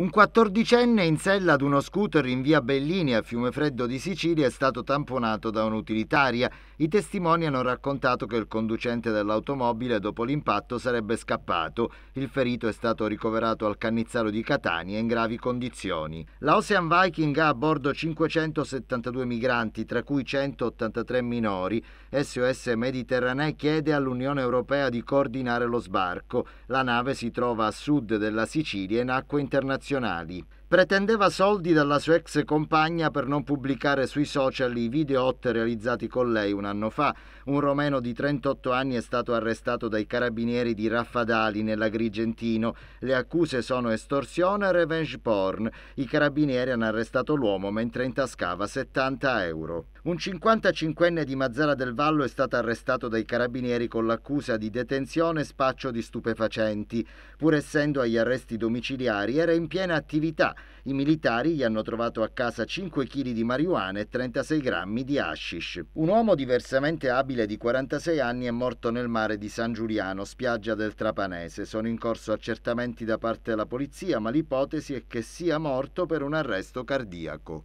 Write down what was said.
Un quattordicenne in sella ad uno scooter in via Bellini a Fiume Freddo di Sicilia è stato tamponato da un'utilitaria. I testimoni hanno raccontato che il conducente dell'automobile dopo l'impatto sarebbe scappato. Il ferito è stato ricoverato al Cannizzaro di Catania in gravi condizioni. La Ocean Viking ha a bordo 572 migranti, tra cui 183 minori. SOS Mediterranee chiede all'Unione Europea di coordinare lo sbarco. La nave si trova a sud della Sicilia in acque internazionali nazionali pretendeva soldi dalla sua ex compagna per non pubblicare sui social i videot realizzati con lei un anno fa. Un romeno di 38 anni è stato arrestato dai carabinieri di Raffadali nell'Agrigentino. Le accuse sono estorsione e revenge porn. I carabinieri hanno arrestato l'uomo mentre intascava 70 euro. Un 55enne di Mazzara del Vallo è stato arrestato dai carabinieri con l'accusa di detenzione e spaccio di stupefacenti. Pur essendo agli arresti domiciliari era in piena attività i militari gli hanno trovato a casa 5 kg di marijuana e 36 grammi di hashish. Un uomo diversamente abile di 46 anni è morto nel mare di San Giuliano, spiaggia del Trapanese. Sono in corso accertamenti da parte della polizia, ma l'ipotesi è che sia morto per un arresto cardiaco.